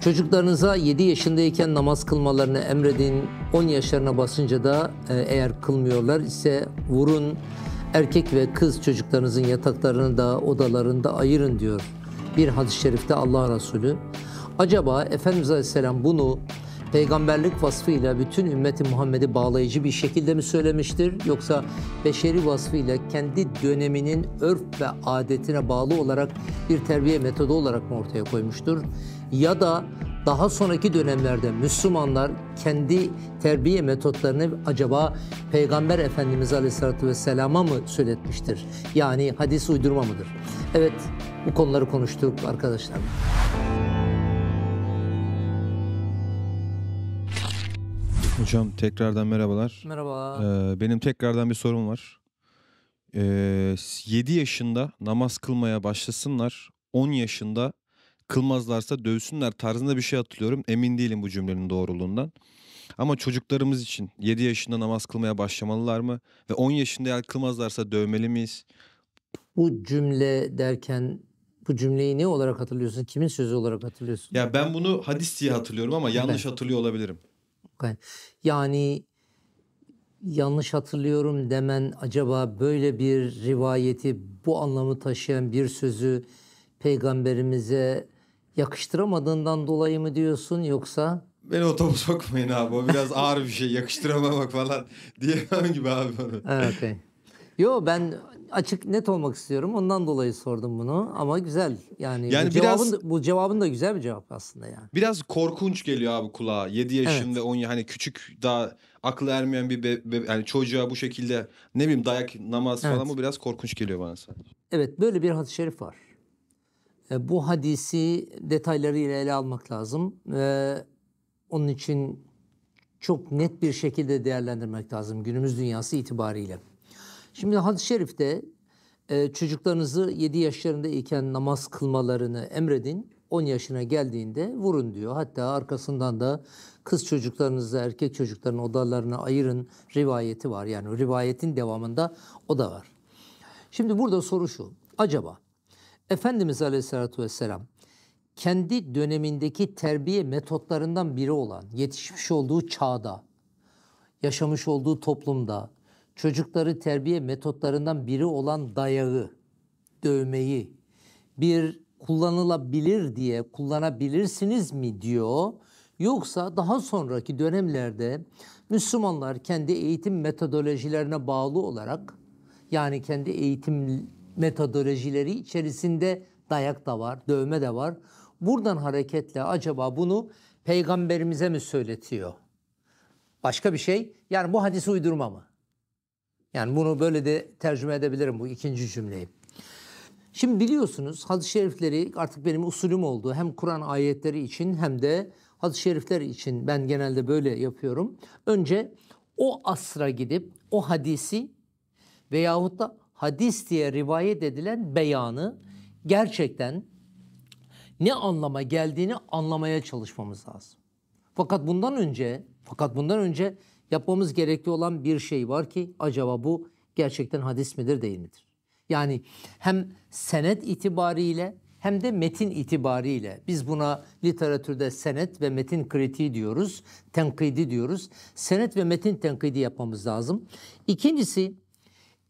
Çocuklarınıza 7 yaşındayken namaz kılmalarını emredin. 10 yaşlarına basınca da e, eğer kılmıyorlar ise vurun. Erkek ve kız çocuklarınızın yataklarını da odalarında ayırın diyor. Bir hadis-i şerifte Allah Resulü. Acaba Efendimiz Aleyhisselam bunu peygamberlik vasfıyla bütün ümmeti Muhammed'i bağlayıcı bir şekilde mi söylemiştir? Yoksa beşeri vasfıyla kendi döneminin örf ve adetine bağlı olarak bir terbiye metodu olarak mı ortaya koymuştur? ya da daha sonraki dönemlerde Müslümanlar kendi terbiye metotlarını acaba Peygamber Efendimiz Aleyhisselatü Vesselam'a mı söyletmiştir? Yani hadis uydurma mıdır? Evet bu konuları konuştuk arkadaşlar. Hocam tekrardan merhabalar. Merhaba. Ee, benim tekrardan bir sorum var. Ee, 7 yaşında namaz kılmaya başlasınlar. 10 yaşında kılmazlarsa dövsünler tarzında bir şey hatırlıyorum. Emin değilim bu cümlenin doğruluğundan. Ama çocuklarımız için 7 yaşında namaz kılmaya başlamalılar mı? Ve 10 yaşında eğer kılmazlarsa dövmeli miyiz? Bu cümle derken bu cümleyi ne olarak hatırlıyorsun? Kimin sözü olarak hatırlıyorsun? Ya ben bunu hadis diye hatırlıyorum ama yanlış ben. hatırlıyor olabilirim. Yani yanlış hatırlıyorum demen acaba böyle bir rivayeti bu anlamı taşıyan bir sözü peygamberimize yakıştıramadığından dolayı mı diyorsun yoksa? Beni o topu sokmayın abi o biraz ağır bir şey yakıştıramamak falan diyemem gibi abi onu. Evet, okay. Yo ben açık net olmak istiyorum. Ondan dolayı sordum bunu ama güzel. Yani, yani bu, biraz, cevabın, da, bu cevabın da güzel bir cevap aslında yani. Biraz korkunç geliyor abi kulağa. 7 yaşında evet. 10 hani küçük daha aklı ermeyen bir be, be, yani çocuğa bu şekilde ne bileyim dayak namaz evet. falan bu biraz korkunç geliyor bana sadece. Evet böyle bir hadis-i şerif var. E, bu hadisi detaylarıyla ele almak lazım. E, onun için çok net bir şekilde değerlendirmek lazım günümüz dünyası itibariyle. Şimdi hadis-i şerifte e, çocuklarınızı 7 yaşlarında iken namaz kılmalarını emredin. 10 yaşına geldiğinde vurun diyor. Hatta arkasından da kız çocuklarınızı erkek çocukların odalarına ayırın rivayeti var. Yani rivayetin devamında o da var. Şimdi burada soru şu. Acaba Efendimiz Aleyhisselatü Vesselam kendi dönemindeki terbiye metotlarından biri olan yetişmiş olduğu çağda, yaşamış olduğu toplumda çocukları terbiye metotlarından biri olan dayağı, dövmeyi bir kullanılabilir diye kullanabilirsiniz mi diyor. Yoksa daha sonraki dönemlerde Müslümanlar kendi eğitim metodolojilerine bağlı olarak yani kendi eğitim metodolojileri içerisinde dayak da var, dövme de var. Buradan hareketle acaba bunu peygamberimize mi söyletiyor? Başka bir şey. Yani bu hadisi uydurma mı? Yani bunu böyle de tercüme edebilirim bu ikinci cümleyi. Şimdi biliyorsunuz hadis-i şerifleri artık benim usulüm oldu. Hem Kur'an ayetleri için hem de hadis-i şerifler için ben genelde böyle yapıyorum. Önce o asra gidip o hadisi veyahut da hadis diye rivayet edilen beyanı gerçekten ne anlama geldiğini anlamaya çalışmamız lazım. Fakat bundan önce fakat bundan önce yapmamız gerekli olan bir şey var ki acaba bu gerçekten hadis midir değil midir? Yani hem senet itibariyle hem de metin itibariyle biz buna literatürde senet ve metin kritiği diyoruz, tenkidi diyoruz. Senet ve metin tenkidi yapmamız lazım. İkincisi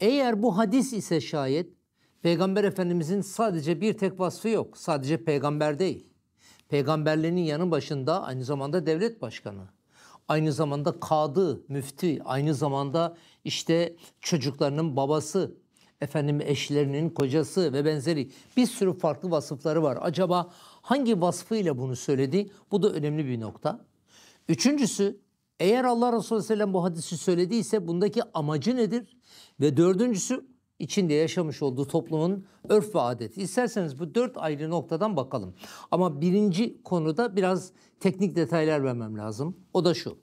eğer bu hadis ise şayet Peygamber Efendimizin sadece bir tek vasfı yok. Sadece peygamber değil. Peygamberliğinin yanı başında aynı zamanda devlet başkanı, aynı zamanda kadı, müfti, aynı zamanda işte çocuklarının babası, efendim eşlerinin kocası ve benzeri bir sürü farklı vasıfları var. Acaba hangi vasfıyla bunu söyledi? Bu da önemli bir nokta. Üçüncüsü eğer Allah Resulü Sellem bu hadisi söylediyse bundaki amacı nedir? Ve dördüncüsü içinde yaşamış olduğu toplumun örf ve adeti. İsterseniz bu dört ayrı noktadan bakalım. Ama birinci konuda biraz teknik detaylar vermem lazım. O da şu.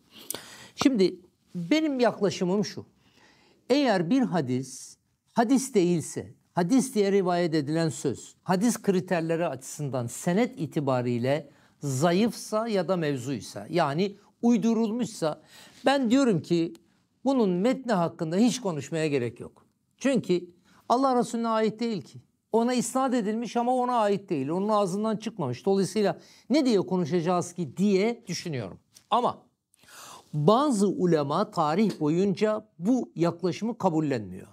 Şimdi benim yaklaşımım şu. Eğer bir hadis hadis değilse, hadis diye rivayet edilen söz, hadis kriterleri açısından senet itibariyle zayıfsa ya da mevzuysa yani uydurulmuşsa ben diyorum ki bunun metni hakkında hiç konuşmaya gerek yok. Çünkü Allah Resulüne ait değil ki. Ona isnat edilmiş ama ona ait değil. Onun ağzından çıkmamış. Dolayısıyla ne diye konuşacağız ki diye düşünüyorum. Ama bazı ulema tarih boyunca bu yaklaşımı kabullenmiyor.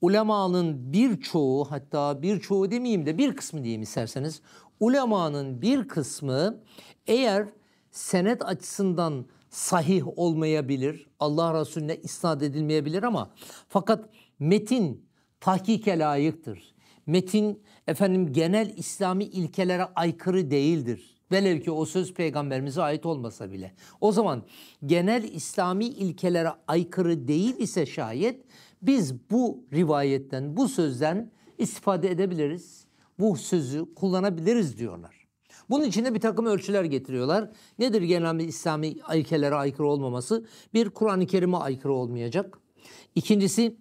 Ulemanın birçoğu hatta birçoğu demeyeyim de bir kısmı diyeyim isterseniz. Ulemanın bir kısmı eğer senet açısından sahih olmayabilir. Allah Resulüne isnat edilmeyebilir ama fakat metin tahkike layıktır. Metin efendim genel İslami ilkelere aykırı değildir. Velev ki o söz peygamberimize ait olmasa bile. O zaman genel İslami ilkelere aykırı değil ise şayet biz bu rivayetten, bu sözden istifade edebiliriz. Bu sözü kullanabiliriz diyorlar. Bunun için bir takım ölçüler getiriyorlar. Nedir genel İslami ilkelere aykırı olmaması? Bir Kur'an-ı Kerim'e aykırı olmayacak. İkincisi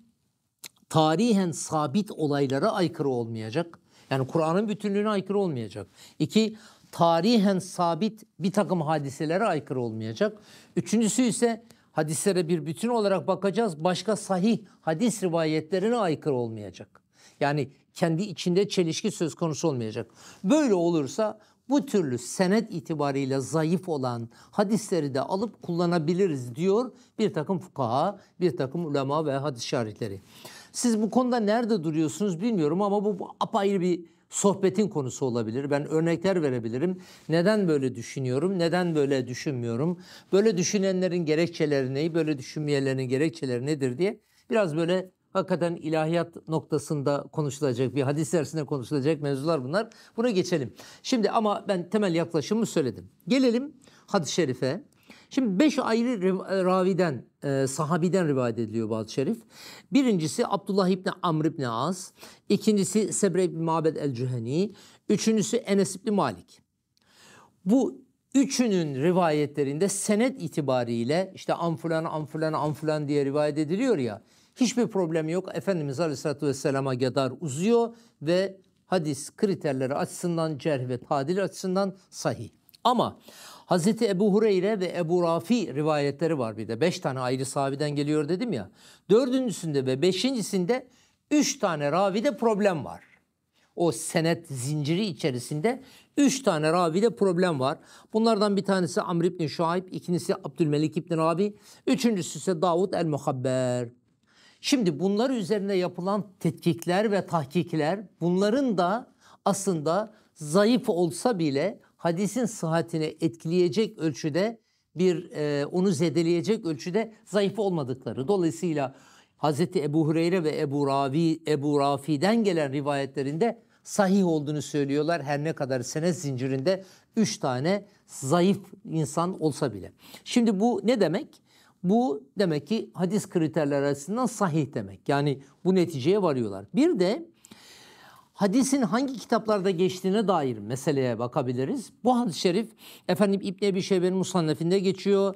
tarihen sabit olaylara aykırı olmayacak. Yani Kur'an'ın bütünlüğüne aykırı olmayacak. İki, tarihen sabit bir takım hadiselere aykırı olmayacak. Üçüncüsü ise hadislere bir bütün olarak bakacağız. Başka sahih hadis rivayetlerine aykırı olmayacak. Yani kendi içinde çelişki söz konusu olmayacak. Böyle olursa bu türlü senet itibariyle zayıf olan hadisleri de alıp kullanabiliriz diyor bir takım fukaha, bir takım ulema ve hadis şarihleri. Siz bu konuda nerede duruyorsunuz bilmiyorum ama bu, bu apayrı bir sohbetin konusu olabilir. Ben örnekler verebilirim. Neden böyle düşünüyorum? Neden böyle düşünmüyorum? Böyle düşünenlerin gerekçeleri ne? Böyle düşünmeyenlerin gerekçeleri nedir diye biraz böyle Hakikaten ilahiyat noktasında konuşulacak bir hadis dersinde konuşulacak mevzular bunlar. Buna geçelim. Şimdi ama ben temel yaklaşımı söyledim. Gelelim hadis-i şerife. Şimdi beş ayrı e, raviden, e, sahabiden rivayet ediliyor bu şerif. Birincisi Abdullah İbni Amr İbni Az. ikincisi Sebre İbni Mabed El-Cüheni. Üçüncüsü Enes İbni Malik. Bu üçünün rivayetlerinde senet itibariyle işte amfulan amfulan amfulan diye rivayet ediliyor ya. Hiçbir problem yok. Efendimiz Aleyhisselatü Vesselam'a kadar uzuyor ve hadis kriterleri açısından cerh ve tadil açısından sahih. Ama Hazreti Ebu Hureyre ve Ebu Rafi rivayetleri var bir de. Beş tane ayrı sahabeden geliyor dedim ya. Dördüncüsünde ve beşincisinde üç tane ravide problem var. O senet zinciri içerisinde üç tane ravide problem var. Bunlardan bir tanesi Amr Ibn Şuayb, ikincisi Abdülmelik Ibn Rabi, üçüncüsü ise Davud El-Muhabber. Şimdi bunlar üzerine yapılan tetkikler ve tahkikler bunların da aslında zayıf olsa bile hadisin sıhhatini etkileyecek ölçüde bir e, onu zedeleyecek ölçüde zayıf olmadıkları. Dolayısıyla Hz. Ebu Hureyre ve Ebu Ravi Ebu Rafi'den gelen rivayetlerinde sahih olduğunu söylüyorlar. Her ne kadar sene zincirinde üç tane zayıf insan olsa bile. Şimdi bu ne demek? Bu demek ki hadis kriterleri arasından sahih demek. Yani bu neticeye varıyorlar. Bir de hadisin hangi kitaplarda geçtiğine dair meseleye bakabiliriz. Bu hadis-i şerif efendim İbn Ebi Şeybe'nin Musannef'inde geçiyor.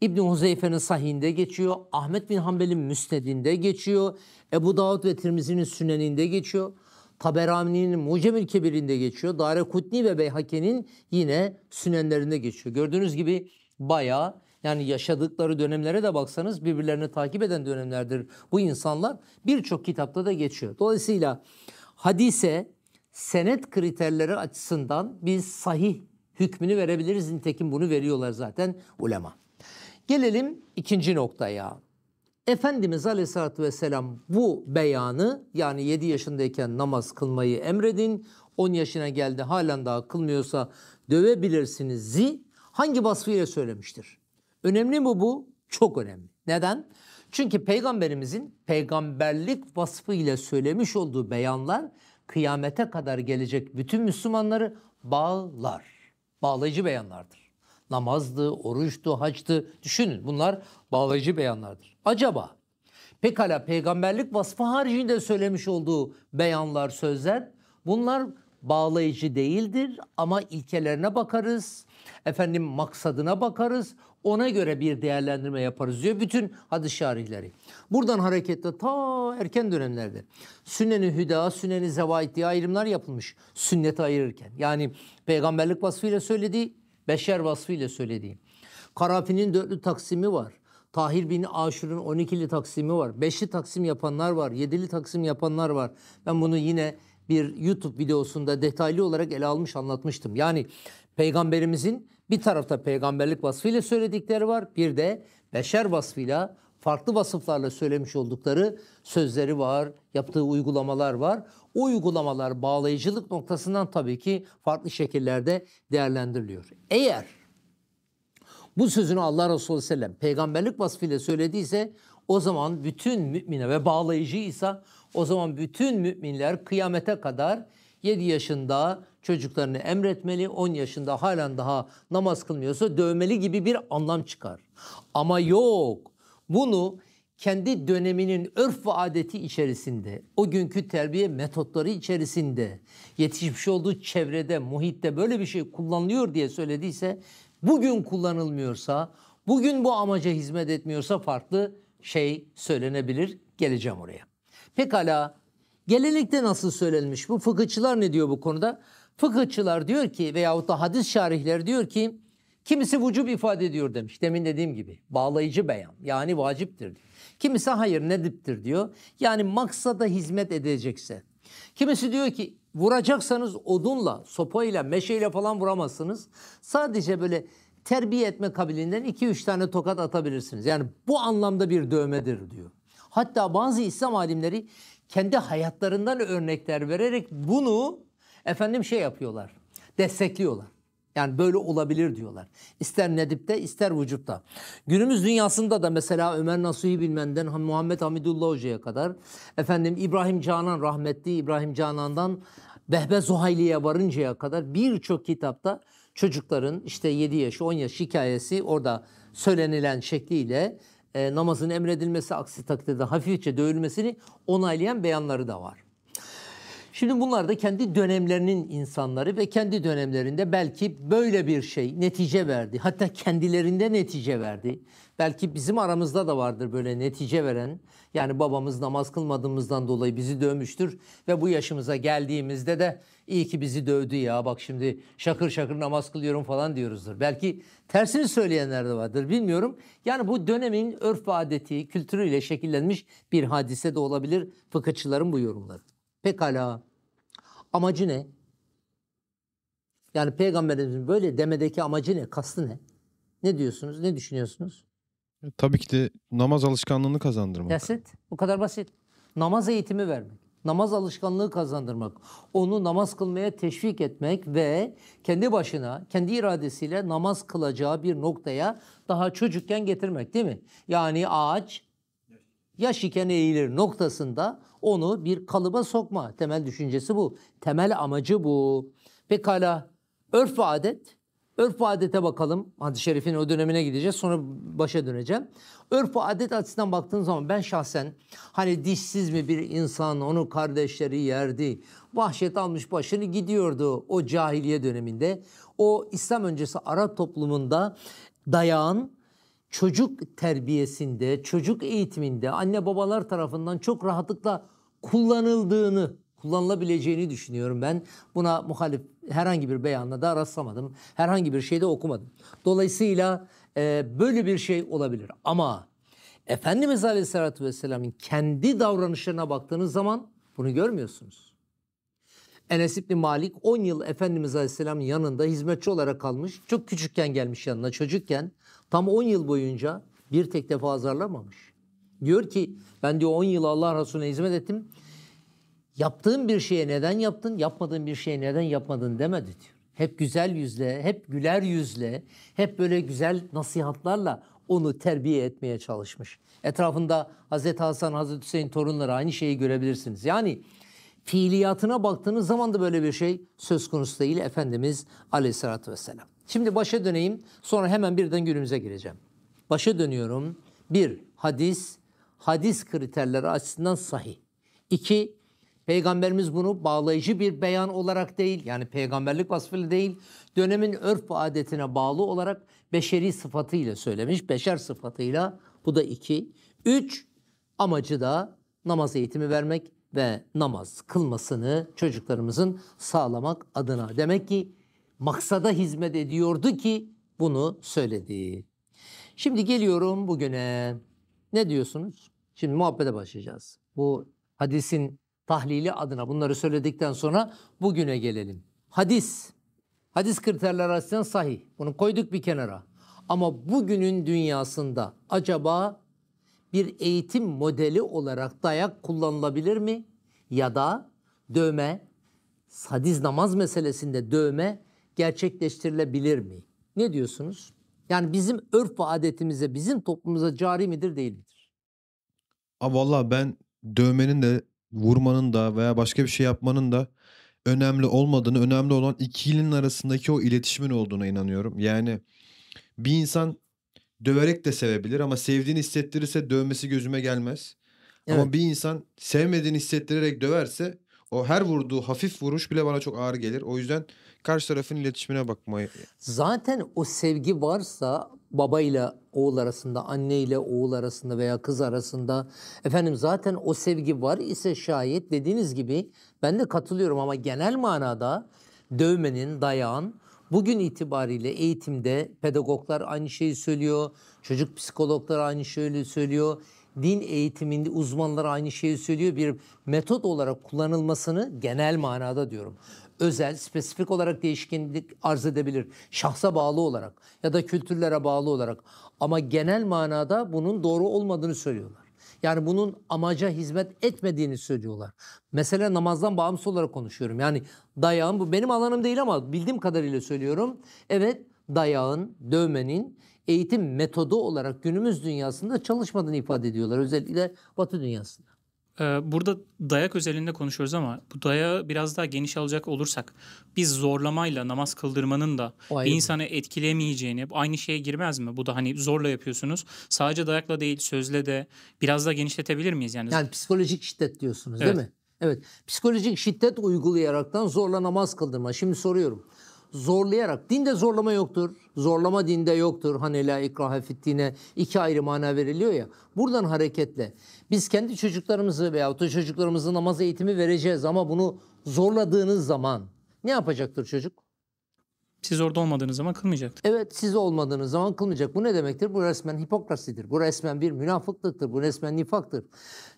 İbn Huzeyfe'nin Sahih'inde geçiyor. Ahmet bin Hanbel'in Müsned'inde geçiyor. Ebu Davud ve Tirmizi'nin Sünen'inde geçiyor. Taberani'nin Mucemül Kebir'inde geçiyor. Dare ve Beyhake'nin yine Sünenlerinde geçiyor. Gördüğünüz gibi bayağı yani yaşadıkları dönemlere de baksanız birbirlerini takip eden dönemlerdir bu insanlar. Birçok kitapta da geçiyor. Dolayısıyla hadise senet kriterleri açısından biz sahih hükmünü verebiliriz. Nitekim bunu veriyorlar zaten ulema. Gelelim ikinci noktaya. Efendimiz Aleyhisselatü Vesselam bu beyanı yani 7 yaşındayken namaz kılmayı emredin. 10 yaşına geldi halen daha kılmıyorsa dövebilirsiniz zi hangi vasfıyla söylemiştir? Önemli mi bu? Çok önemli. Neden? Çünkü peygamberimizin peygamberlik vasfı ile söylemiş olduğu beyanlar kıyamete kadar gelecek bütün Müslümanları bağlar. Bağlayıcı beyanlardır. Namazdı, oruçtu, hacdı. Düşünün bunlar bağlayıcı beyanlardır. Acaba pekala peygamberlik vasfı haricinde söylemiş olduğu beyanlar, sözler bunlar bağlayıcı değildir ama ilkelerine bakarız. Efendim maksadına bakarız. Ona göre bir değerlendirme yaparız diyor bütün hadis şarihleri. Buradan hareketle ta erken dönemlerde sünneni hüda, sünneni zevait diye ayrımlar yapılmış sünneti ayırırken. Yani peygamberlik vasfıyla söylediği, beşer vasfıyla söylediği. Karafi'nin dörtlü taksimi var. Tahir bin Aşur'un 12'li taksimi var. beşli taksim yapanlar var. yedili taksim yapanlar var. Ben bunu yine bir YouTube videosunda detaylı olarak ele almış anlatmıştım. Yani peygamberimizin bir tarafta peygamberlik vasfıyla söyledikleri var. Bir de beşer vasfıyla farklı vasıflarla söylemiş oldukları sözleri var, yaptığı uygulamalar var. O uygulamalar bağlayıcılık noktasından tabii ki farklı şekillerde değerlendiriliyor. Eğer bu sözünü Allah Resulü Sellem peygamberlik vasfıyla söylediyse o zaman bütün mümine ve bağlayıcıysa o zaman bütün müminler kıyamete kadar 7 yaşında çocuklarını emretmeli. 10 yaşında halen daha namaz kılmıyorsa dövmeli gibi bir anlam çıkar. Ama yok. Bunu kendi döneminin örf ve adeti içerisinde, o günkü terbiye metotları içerisinde, yetişmiş olduğu çevrede, muhitte böyle bir şey kullanılıyor diye söylediyse, bugün kullanılmıyorsa, bugün bu amaca hizmet etmiyorsa farklı şey söylenebilir. Geleceğim oraya. Pekala, gelenekte nasıl söylenmiş bu? Fıkıhçılar ne diyor bu konuda? Fıkıhçılar diyor ki veyahut da hadis şarihleri diyor ki kimisi vücub ifade ediyor demiş. Demin dediğim gibi bağlayıcı beyan yani vaciptir Kimisi hayır nediptir diyor. Yani maksada hizmet edecekse. Kimisi diyor ki vuracaksanız odunla, sopayla, meşeyle falan vuramazsınız. Sadece böyle terbiye etme kabilinden 2-3 tane tokat atabilirsiniz. Yani bu anlamda bir dövmedir diyor. Hatta bazı İslam alimleri kendi hayatlarından örnekler vererek bunu Efendim şey yapıyorlar. Destekliyorlar. Yani böyle olabilir diyorlar. İster Nedip'te ister vücutta. Günümüz dünyasında da mesela Ömer Nasuhi Bilmen'den Muhammed Hamidullah Hoca'ya kadar efendim İbrahim Canan rahmetli İbrahim Canan'dan Behbe Zuhayli'ye varıncaya kadar birçok kitapta çocukların işte 7 yaş 10 yaş hikayesi orada söylenilen şekliyle e, namazın emredilmesi aksi takdirde hafifçe dövülmesini onaylayan beyanları da var. Şimdi bunlar da kendi dönemlerinin insanları ve kendi dönemlerinde belki böyle bir şey netice verdi. Hatta kendilerinde netice verdi. Belki bizim aramızda da vardır böyle netice veren. Yani babamız namaz kılmadığımızdan dolayı bizi dövmüştür ve bu yaşımıza geldiğimizde de iyi ki bizi dövdü ya bak şimdi şakır şakır namaz kılıyorum falan diyoruzdur. Belki tersini söyleyenler de vardır bilmiyorum. Yani bu dönemin örf ve adeti, kültürüyle şekillenmiş bir hadise de olabilir fıkıhçıların bu yorumları. Pekala. Amacı ne? Yani peygamberimizin böyle demedeki amacı ne? Kastı ne? Ne diyorsunuz? Ne düşünüyorsunuz? E, tabii ki de namaz alışkanlığını kazandırmak. Basit. Bu kadar basit. Namaz eğitimi vermek. Namaz alışkanlığı kazandırmak. Onu namaz kılmaya teşvik etmek ve kendi başına, kendi iradesiyle namaz kılacağı bir noktaya daha çocukken getirmek değil mi? Yani ağaç ya şikene eğilir noktasında onu bir kalıba sokma. Temel düşüncesi bu. Temel amacı bu. Pekala örf ve adet. Örf ve adete bakalım. hadi Şerif'in o dönemine gideceğiz. Sonra başa döneceğim. Örf ve adet açısından baktığın zaman ben şahsen hani dişsiz mi bir insan onu kardeşleri yerdi. Vahşet almış başını gidiyordu o cahiliye döneminde. O İslam öncesi Arap toplumunda dayağın çocuk terbiyesinde, çocuk eğitiminde anne babalar tarafından çok rahatlıkla kullanıldığını, kullanılabileceğini düşünüyorum ben. Buna muhalif herhangi bir beyanla da rastlamadım. Herhangi bir şeyde okumadım. Dolayısıyla e, böyle bir şey olabilir. Ama Efendimiz Aleyhisselatü Vesselam'ın kendi davranışlarına baktığınız zaman bunu görmüyorsunuz. Enes İbni Malik 10 yıl Efendimiz Aleyhisselam'ın yanında hizmetçi olarak kalmış. Çok küçükken gelmiş yanına çocukken. Tam 10 yıl boyunca bir tek defa azarlamamış. Diyor ki ben diyor 10 yıl Allah Resulüne hizmet ettim. Yaptığın bir şeye neden yaptın, yapmadığın bir şeye neden yapmadın demedi diyor. Hep güzel yüzle, hep güler yüzle, hep böyle güzel nasihatlarla onu terbiye etmeye çalışmış. Etrafında Hazreti Hasan, Hazreti Hüseyin torunları aynı şeyi görebilirsiniz. Yani fiiliyatına baktığınız zaman da böyle bir şey söz konusu değil Efendimiz Aleyhisselatü Vesselam. Şimdi başa döneyim sonra hemen birden günümüze gireceğim. Başa dönüyorum. Bir, hadis, hadis kriterleri açısından sahih. İki, Peygamberimiz bunu bağlayıcı bir beyan olarak değil, yani peygamberlik vasfıyla değil, dönemin örf adetine bağlı olarak beşeri sıfatıyla söylemiş, beşer sıfatıyla. Bu da iki. Üç, amacı da namaz eğitimi vermek ve namaz kılmasını çocuklarımızın sağlamak adına. Demek ki maksada hizmet ediyordu ki bunu söyledi. Şimdi geliyorum bugüne. Ne diyorsunuz? Şimdi muhabbete başlayacağız. Bu hadisin tahlili adına bunları söyledikten sonra bugüne gelelim. Hadis. Hadis kriterleri açısından sahih. Bunu koyduk bir kenara. Ama bugünün dünyasında acaba bir eğitim modeli olarak dayak kullanılabilir mi? Ya da dövme, hadis namaz meselesinde dövme gerçekleştirilebilir mi? Ne diyorsunuz? Yani bizim örf ve adetimize, bizim toplumumuza cari midir değil midir? Abi valla ben dövmenin de vurmanın da veya başka bir şey yapmanın da önemli olmadığını, önemli olan ikilinin arasındaki o iletişimin olduğuna inanıyorum. Yani bir insan döverek de sevebilir ama sevdiğini hissettirirse dövmesi gözüme gelmez. Evet. Ama bir insan sevmediğini hissettirerek döverse o her vurduğu hafif vuruş bile bana çok ağır gelir. O yüzden karşı tarafın iletişimine bakmayı. Zaten o sevgi varsa babayla oğul arasında, anneyle oğul arasında veya kız arasında efendim zaten o sevgi var ise şayet dediğiniz gibi ben de katılıyorum ama genel manada dövmenin, dayağın bugün itibariyle eğitimde pedagoglar aynı şeyi söylüyor, çocuk psikologlar aynı şeyi söylüyor, din eğitiminde uzmanlar aynı şeyi söylüyor. Bir metot olarak kullanılmasını genel manada diyorum özel, spesifik olarak değişkenlik arz edebilir. Şahsa bağlı olarak ya da kültürlere bağlı olarak. Ama genel manada bunun doğru olmadığını söylüyorlar. Yani bunun amaca hizmet etmediğini söylüyorlar. Mesela namazdan bağımsız olarak konuşuyorum. Yani dayağın bu benim alanım değil ama bildiğim kadarıyla söylüyorum. Evet dayağın, dövmenin eğitim metodu olarak günümüz dünyasında çalışmadığını ifade ediyorlar. Özellikle Batı dünyasında. Ee, burada dayak özelinde konuşuyoruz ama bu dayağı biraz daha geniş alacak olursak biz zorlamayla namaz kıldırmanın da bir insanı etkilemeyeceğini aynı şeye girmez mi? Bu da hani zorla yapıyorsunuz. Sadece dayakla değil sözle de biraz daha genişletebilir miyiz? Yani, yani psikolojik şiddet diyorsunuz evet. değil mi? Evet. Psikolojik şiddet uygulayaraktan zorla namaz kıldırma. Şimdi soruyorum zorlayarak, dinde zorlama yoktur. Zorlama dinde yoktur. Hani la ikrahe fiddine iki ayrı mana veriliyor ya. Buradan hareketle biz kendi çocuklarımızı veya da çocuklarımızı namaz eğitimi vereceğiz ama bunu zorladığınız zaman ne yapacaktır çocuk? Siz orada olmadığınız zaman kılmayacaktır. Evet siz olmadığınız zaman kılmayacak. Bu ne demektir? Bu resmen hipokrasidir. Bu resmen bir münafıklıktır. Bu resmen nifaktır.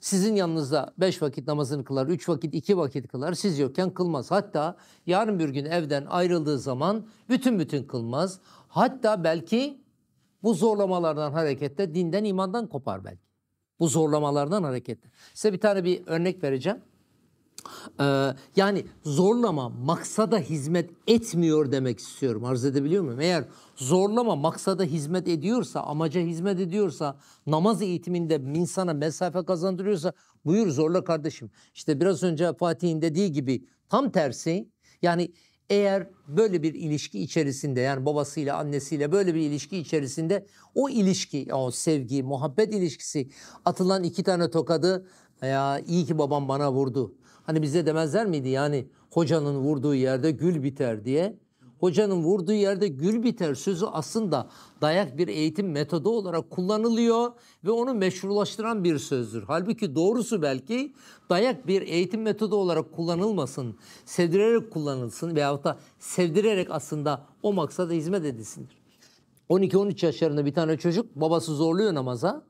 Sizin yanınızda beş vakit namazını kılar, üç vakit, iki vakit kılar. Siz yokken kılmaz. Hatta yarın bir gün evden ayrıldığı zaman bütün bütün kılmaz. Hatta belki bu zorlamalardan hareketle dinden, imandan kopar belki. Bu zorlamalardan hareketle. Size bir tane bir örnek vereceğim. Ee, yani zorlama maksada hizmet etmiyor demek istiyorum. Arz edebiliyor muyum? Eğer zorlama maksada hizmet ediyorsa, amaca hizmet ediyorsa, namaz eğitiminde insana mesafe kazandırıyorsa buyur zorla kardeşim. İşte biraz önce Fatih'in dediği gibi tam tersi yani eğer böyle bir ilişki içerisinde yani babasıyla annesiyle böyle bir ilişki içerisinde o ilişki o sevgi muhabbet ilişkisi atılan iki tane tokadı ya iyi ki babam bana vurdu Hani bize demezler miydi yani hocanın vurduğu yerde gül biter diye. Hocanın vurduğu yerde gül biter sözü aslında dayak bir eğitim metodu olarak kullanılıyor ve onu meşrulaştıran bir sözdür. Halbuki doğrusu belki dayak bir eğitim metodu olarak kullanılmasın, sevdirerek kullanılsın veyahut da sevdirerek aslında o maksada hizmet edilsindir. 12-13 yaşlarında bir tane çocuk babası zorluyor namaza.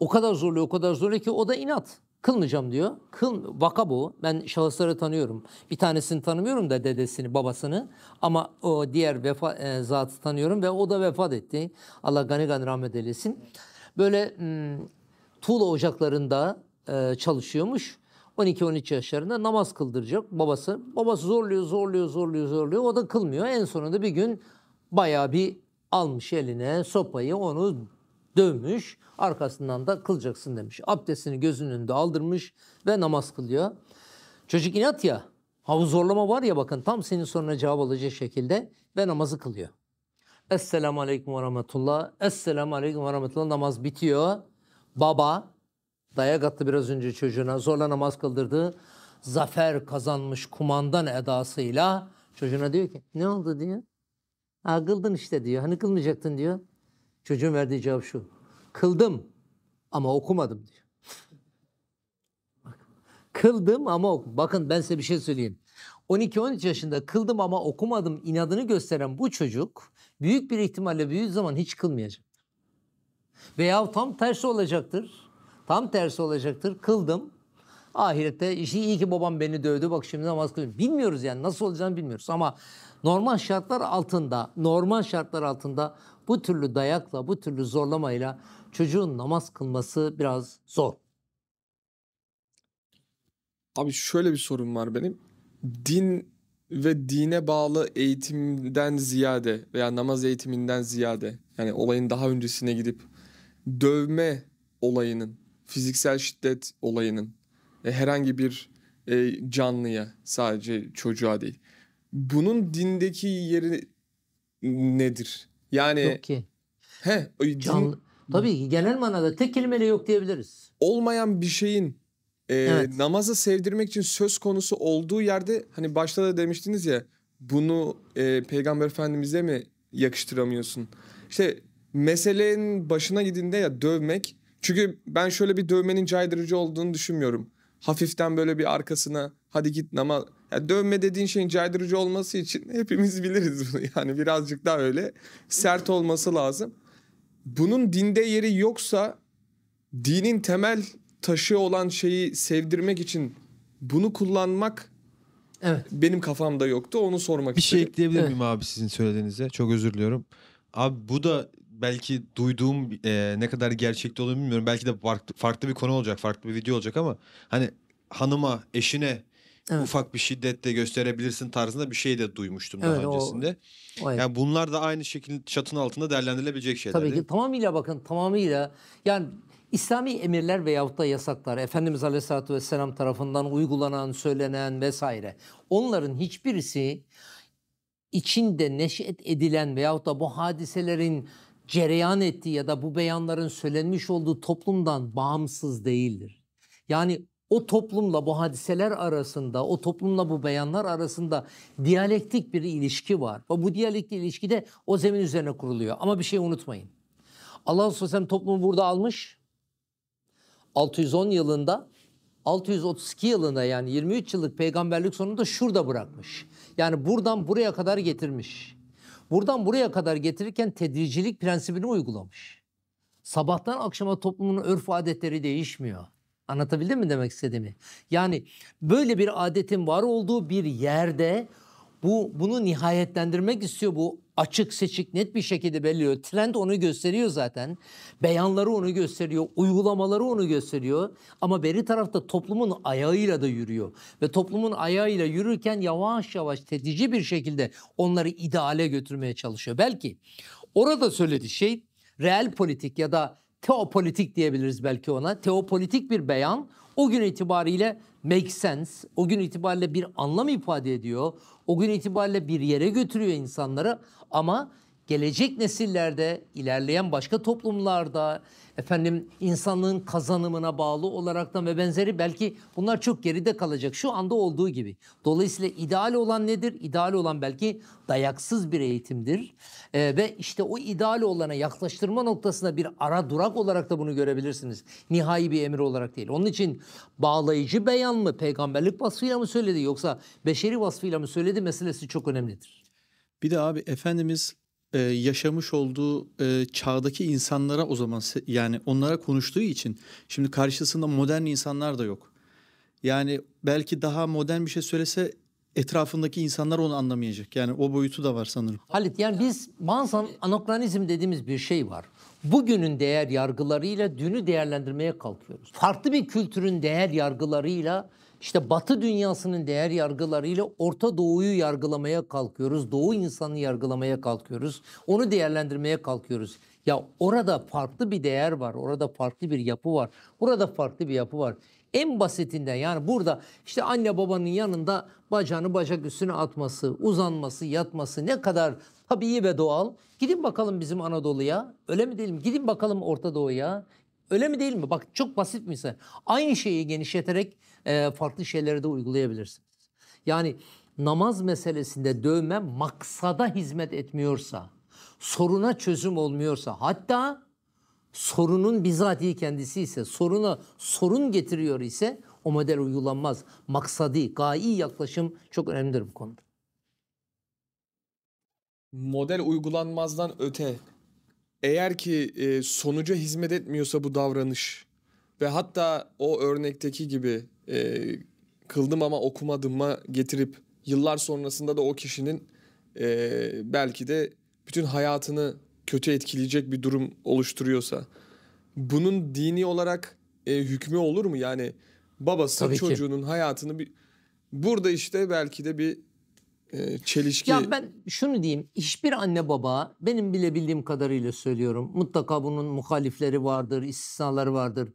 O kadar zorluyor, o kadar zorluyor ki o da inat. Kılmayacağım diyor. Kıl, vaka bu. Ben şahısları tanıyorum. Bir tanesini tanımıyorum da dedesini, babasını. Ama o diğer vefa, e, zatı tanıyorum ve o da vefat etti. Allah gani gani rahmet eylesin. Böyle m, hmm, tuğla ocaklarında e, çalışıyormuş. 12-13 yaşlarında namaz kıldıracak babası. Babası zorluyor, zorluyor, zorluyor, zorluyor. O da kılmıyor. En sonunda bir gün bayağı bir almış eline sopayı onu dövmüş. Arkasından da kılacaksın demiş. Abdestini gözünün önünde aldırmış ve namaz kılıyor. Çocuk inat ya. Havuz zorlama var ya bakın tam senin soruna cevap alacak şekilde ve namazı kılıyor. Esselamu Aleyküm ve Rahmetullah. Esselamu Aleyküm ve Rahmetullah. Namaz bitiyor. Baba dayak attı biraz önce çocuğuna. Zorla namaz kıldırdı. Zafer kazanmış kumandan edasıyla çocuğuna diyor ki ne oldu diyor. Ha kıldın işte diyor. Hani kılmayacaktın diyor. Çocuğun verdiği cevap şu. Kıldım ama okumadım diyor. kıldım ama ok Bakın ben size bir şey söyleyeyim. 12-13 yaşında kıldım ama okumadım inadını gösteren bu çocuk büyük bir ihtimalle büyük zaman hiç kılmayacak. Veya tam tersi olacaktır. Tam tersi olacaktır. Kıldım. Ahirette işi iyi ki babam beni dövdü. Bak şimdi namaz kılıyorum. Bilmiyoruz yani nasıl olacağını bilmiyoruz. Ama normal şartlar altında, normal şartlar altında bu türlü dayakla, bu türlü zorlamayla çocuğun namaz kılması biraz zor. Abi şöyle bir sorun var benim. Din ve dine bağlı eğitimden ziyade veya namaz eğitiminden ziyade yani olayın daha öncesine gidip dövme olayının, fiziksel şiddet olayının e, herhangi bir e, canlıya sadece çocuğa değil. Bunun dindeki yeri nedir? Yani yok ki. He, Canlı, tabii ki genel manada tek kelimeyle yok diyebiliriz. Olmayan bir şeyin e, evet. namaza sevdirmek için söz konusu olduğu yerde hani başta da demiştiniz ya bunu e, Peygamber Efendimiz'e mi yakıştıramıyorsun? İşte meselenin başına gidince ya dövmek. Çünkü ben şöyle bir dövmenin caydırıcı olduğunu düşünmüyorum. Hafiften böyle bir arkasına hadi git namaz yani dövme dediğin şeyin caydırıcı olması için hepimiz biliriz bunu. Yani birazcık daha öyle sert olması lazım. Bunun dinde yeri yoksa dinin temel taşı olan şeyi sevdirmek için bunu kullanmak evet. benim kafamda yoktu. Onu sormak Bir şey istedim. şey ekleyebilir miyim evet. abi sizin söylediğinize? Çok özür diliyorum. Abi bu da belki duyduğum e, ne kadar gerçekte olduğunu bilmiyorum. Belki de farklı, farklı bir konu olacak, farklı bir video olacak ama hani hanıma, eşine Evet. Ufak bir şiddet de gösterebilirsin tarzında bir şey de duymuştum evet, daha öncesinde. O, o Yani bunlar da aynı şekilde çatın altında değerlendirilebilecek şeyler. Tabii ki tamamıyla bakın tamamıyla yani İslami emirler veyahut da yasaklar Efendimiz Aleyhisselatü Vesselam tarafından uygulanan, söylenen vesaire onların hiçbirisi içinde neşet edilen veyahut da bu hadiselerin cereyan ettiği ya da bu beyanların söylenmiş olduğu toplumdan bağımsız değildir. Yani o toplumla bu hadiseler arasında, o toplumla bu beyanlar arasında diyalektik bir ilişki var. Ve bu diyalektik ilişki de o zemin üzerine kuruluyor. Ama bir şey unutmayın. Allah Resulü toplumu burada almış. 610 yılında 632 yılında yani 23 yıllık peygamberlik sonunda şurada bırakmış. Yani buradan buraya kadar getirmiş. Buradan buraya kadar getirirken tedricilik prensibini uygulamış. Sabahtan akşama toplumun örf adetleri değişmiyor. Anlatabildim mi demek istediğimi? Yani böyle bir adetin var olduğu bir yerde bu bunu nihayetlendirmek istiyor. Bu açık seçik net bir şekilde belliyor. Trend onu gösteriyor zaten. Beyanları onu gösteriyor. Uygulamaları onu gösteriyor. Ama beri tarafta toplumun ayağıyla da yürüyor. Ve toplumun ayağıyla yürürken yavaş yavaş tetici bir şekilde onları ideale götürmeye çalışıyor. Belki orada söylediği şey real politik ya da teopolitik diyebiliriz belki ona. Teopolitik bir beyan o gün itibariyle make sense, o gün itibariyle bir anlam ifade ediyor. O gün itibariyle bir yere götürüyor insanları ama gelecek nesillerde, ilerleyen başka toplumlarda, efendim insanlığın kazanımına bağlı olarak da ve benzeri belki bunlar çok geride kalacak şu anda olduğu gibi. Dolayısıyla ideal olan nedir? İdeal olan belki dayaksız bir eğitimdir ee, ve işte o ideal olana yaklaştırma noktasında bir ara durak olarak da bunu görebilirsiniz. Nihai bir emir olarak değil. Onun için bağlayıcı beyan mı, peygamberlik vasfıyla mı söyledi yoksa beşeri vasfıyla mı söyledi meselesi çok önemlidir. Bir de abi Efendimiz e, yaşamış olduğu e, çağdaki insanlara o zaman yani onlara konuştuğu için şimdi karşısında modern insanlar da yok. Yani belki daha modern bir şey söylese etrafındaki insanlar onu anlamayacak. Yani o boyutu da var sanırım. Halit yani biz bazen anakronizm dediğimiz bir şey var. Bugünün değer yargılarıyla dünü değerlendirmeye kalkıyoruz. Farklı bir kültürün değer yargılarıyla işte Batı dünyasının değer yargılarıyla Orta Doğu'yu yargılamaya kalkıyoruz. Doğu insanı yargılamaya kalkıyoruz. Onu değerlendirmeye kalkıyoruz. Ya orada farklı bir değer var. Orada farklı bir yapı var. orada farklı bir yapı var. En basitinden yani burada işte anne babanın yanında bacağını bacak üstüne atması, uzanması, yatması ne kadar tabii ve doğal. Gidin bakalım bizim Anadolu'ya. Öyle mi değil mi? Gidin bakalım Orta Doğu'ya. Öyle mi değil mi? Bak çok basit bir Aynı şeyi genişleterek ee, farklı şeylere de uygulayabilirsiniz. Yani namaz meselesinde dövme maksada hizmet etmiyorsa, soruna çözüm olmuyorsa, hatta sorunun bizatihi kendisi ise, soruna sorun getiriyor ise o model uygulanmaz. Maksadi, gayi yaklaşım çok önemlidir bu konuda. Model uygulanmazdan öte eğer ki e, sonuca hizmet etmiyorsa bu davranış ve hatta o örnekteki gibi e, kıldım ama okumadım mı getirip yıllar sonrasında da o kişinin e, belki de bütün hayatını kötü etkileyecek bir durum oluşturuyorsa bunun dini olarak e, hükmü olur mu? Yani babası Tabii çocuğunun ki. hayatını bir burada işte belki de bir e, çelişki. Ya ben şunu diyeyim. Hiçbir anne baba benim bile bildiğim kadarıyla söylüyorum. Mutlaka bunun muhalifleri vardır, istisnaları vardır.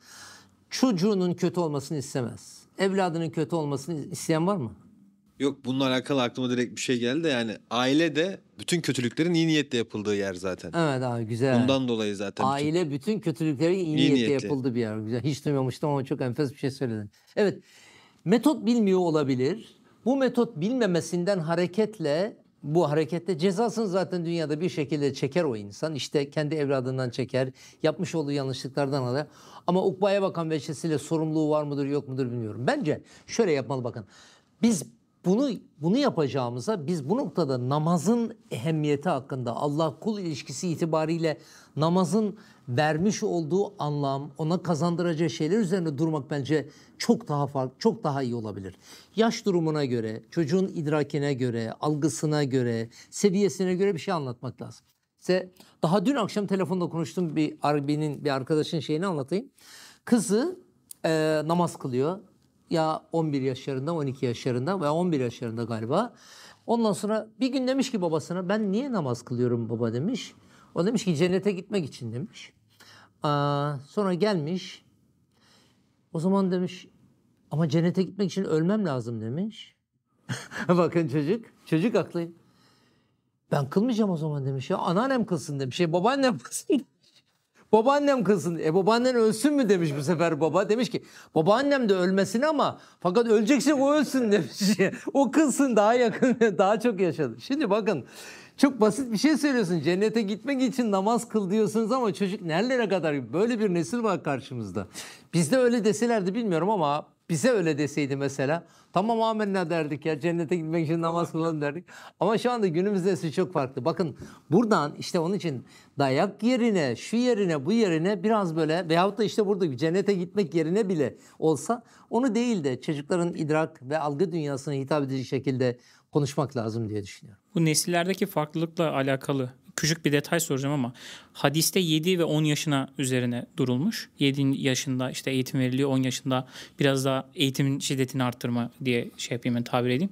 Çocuğunun kötü olmasını istemez evladının kötü olmasını isteyen var mı? Yok bununla alakalı aklıma direkt bir şey geldi. Yani aile de bütün kötülüklerin iyi niyetle yapıldığı yer zaten. Evet abi güzel. Bundan dolayı zaten. Aile bütün, bütün kötülüklerin iyi, iyi niyetle, niyetle yapıldığı bir yer. Güzel. Hiç duymamıştım ama çok enfes bir şey söyledin. Evet. Metot bilmiyor olabilir. Bu metot bilmemesinden hareketle bu harekette cezasını zaten dünyada bir şekilde çeker o insan. İşte kendi evladından çeker, yapmış olduğu yanlışlıklardan alır. Ama ukbaya bakan veçesiyle sorumluluğu var mıdır yok mudur bilmiyorum. Bence şöyle yapmalı bakın. Biz bunu bunu yapacağımıza biz bu noktada namazın ehemmiyeti hakkında Allah kul ilişkisi itibariyle namazın vermiş olduğu anlam, ona kazandıracağı şeyler üzerine durmak bence çok daha farklı, çok daha iyi olabilir. Yaş durumuna göre, çocuğun idrakine göre, algısına göre, seviyesine göre bir şey anlatmak lazım. Size daha dün akşam telefonda konuştum bir Arbi'nin bir arkadaşın şeyini anlatayım. Kızı e, namaz kılıyor. Ya 11 yaşlarında, 12 yaşlarında veya 11 yaşlarında galiba. Ondan sonra bir gün demiş ki babasına ben niye namaz kılıyorum baba demiş. O demiş ki cennete gitmek için demiş sonra gelmiş. O zaman demiş ama cennete gitmek için ölmem lazım demiş. Bakın çocuk, çocuk aklı. Ben kılmayacağım o zaman demiş ya. Anneannem kılsın demiş. Şey, babaannem kılsın Babaannem kılsın. E babaannen ölsün mü demiş bu sefer baba. Demiş ki babaannem de ölmesin ama fakat ölecekse o ölsün demiş. o kılsın daha yakın, daha çok yaşadı. Şimdi bakın çok basit bir şey söylüyorsun. Cennete gitmek için namaz kıl diyorsunuz ama çocuk nerelere kadar böyle bir nesil var karşımızda. Bizde öyle deselerdi bilmiyorum ama bize öyle deseydi mesela tamam amenna derdik ya cennete gitmek için namaz kılalım derdik. Ama şu anda günümüz nesli çok farklı. Bakın buradan işte onun için dayak yerine şu yerine bu yerine biraz böyle veyahut da işte burada cennete gitmek yerine bile olsa onu değil de çocukların idrak ve algı dünyasına hitap edici şekilde konuşmak lazım diye düşünüyorum. Bu nesillerdeki farklılıkla alakalı küçük bir detay soracağım ama hadiste 7 ve 10 yaşına üzerine durulmuş. 7 yaşında işte eğitim veriliyor, 10 yaşında biraz daha eğitimin şiddetini arttırma diye şey yapayım ben tabir edeyim.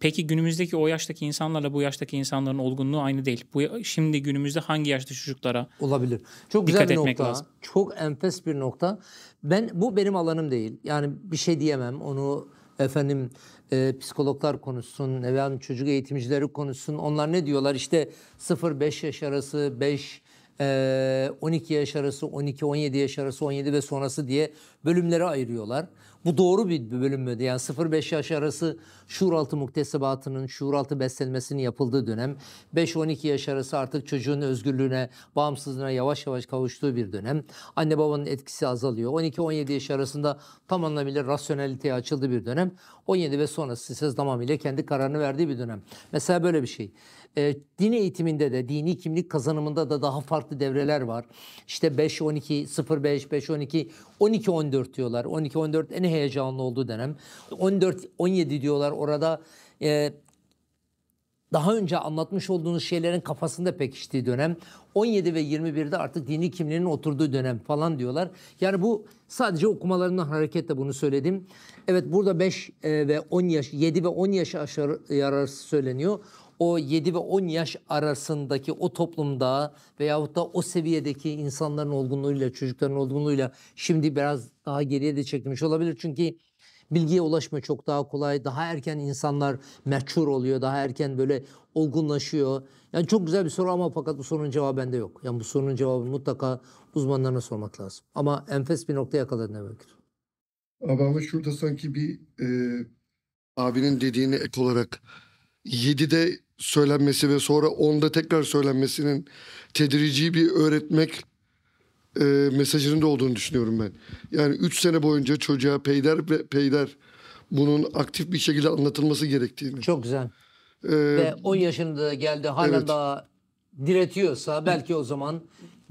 Peki günümüzdeki o yaştaki insanlarla bu yaştaki insanların olgunluğu aynı değil. Bu şimdi günümüzde hangi yaşta çocuklara olabilir? Çok güzel bir nokta. Lazım. Çok enfes bir nokta. Ben bu benim alanım değil. Yani bir şey diyemem. Onu efendim e, psikologlar konuşsun, veya çocuk eğitimcileri konuşsun. Onlar ne diyorlar? İşte 0-5 yaş arası, 5 12 ee, yaş arası, 12-17 yaş arası, 17 ve sonrası diye bölümlere ayırıyorlar. Bu doğru bir bölüm mü? Yani 0-5 yaş arası şuuraltı muktesebatının, şuuraltı beslenmesinin yapıldığı dönem. 5-12 yaş arası artık çocuğun özgürlüğüne, bağımsızlığına yavaş yavaş kavuştuğu bir dönem. Anne babanın etkisi azalıyor. 12-17 yaş arasında tam anlamıyla rasyoneliteye açıldığı bir dönem. 17 ve sonrası ise tamamıyla kendi kararını verdiği bir dönem. Mesela böyle bir şey. E, din eğitiminde de dini kimlik kazanımında da daha farklı devreler var. İşte 5-12, 0-5, 5-12, 12-14 diyorlar. 12-14 en heyecanlı olduğu dönem. 14-17 diyorlar orada e, daha önce anlatmış olduğunuz şeylerin kafasında pekiştiği dönem 17 ve 21'de artık dini kimliğinin oturduğu dönem falan diyorlar. Yani bu sadece okumalarından hareketle bunu söyledim. Evet burada 5 e, ve 10 yaş 7 ve 10 yaş arası söyleniyor. O 7 ve 10 yaş arasındaki o toplumda veyahut da o seviyedeki insanların olgunluğuyla, çocukların olgunluğuyla şimdi biraz daha geriye de çekilmiş olabilir. Çünkü bilgiye ulaşma çok daha kolay. Daha erken insanlar meçhur oluyor. Daha erken böyle olgunlaşıyor. Yani çok güzel bir soru ama fakat bu sorunun cevabı bende yok. Yani bu sorunun cevabı mutlaka uzmanlarına sormak lazım. Ama enfes bir nokta yakaladın demek. Abi ama şurada sanki bir e, abinin dediğini ek olarak 7'de söylenmesi ve sonra 10'da tekrar söylenmesinin tedrici bir öğretmek e, mesajının da olduğunu düşünüyorum ben. Yani üç sene boyunca çocuğa peyder ve peyder bunun aktif bir şekilde anlatılması gerektiğini. Çok güzel. Ee, ve 10 yaşında da geldi hala evet. daha diretiyorsa belki o zaman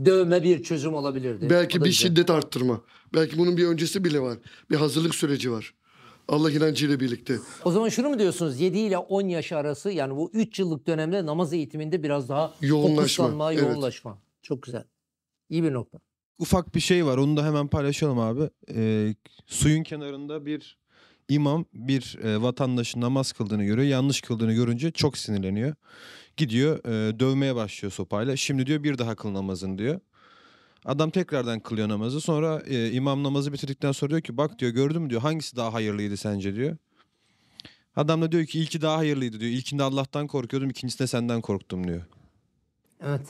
dövme bir çözüm olabilirdi. Belki bir güzel. şiddet arttırma. Belki bunun bir öncesi bile var. Bir hazırlık süreci var. Allah inancıyla birlikte. O zaman şunu mu diyorsunuz? 7 ile 10 yaş arası yani bu 3 yıllık dönemde namaz eğitiminde biraz daha yoğunlaşma, yoğunlaşma. Evet. Çok güzel. İyi bir nokta ufak bir şey var. Onu da hemen paylaşalım abi. E, suyun kenarında bir imam bir e, vatandaşın namaz kıldığını görüyor. Yanlış kıldığını görünce çok sinirleniyor. Gidiyor e, dövmeye başlıyor sopayla. Şimdi diyor bir daha kıl namazın diyor. Adam tekrardan kılıyor namazı. Sonra e, imam namazı bitirdikten sonra diyor ki bak diyor gördün mü diyor hangisi daha hayırlıydı sence diyor. Adam da diyor ki ilki daha hayırlıydı diyor. İlkinde Allah'tan korkuyordum ikincisinde senden korktum diyor. Evet.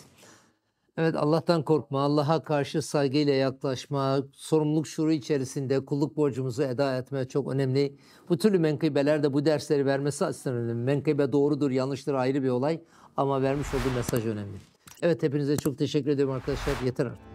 Evet Allah'tan korkma, Allah'a karşı saygıyla yaklaşma, sorumluluk şuuru içerisinde kulluk borcumuzu eda etme çok önemli. Bu türlü menkıbeler de bu dersleri vermesi aslında önemli. Menkıbe doğrudur, yanlıştır ayrı bir olay ama vermiş olduğu mesaj önemli. Evet hepinize çok teşekkür ediyorum arkadaşlar. Yeter artık.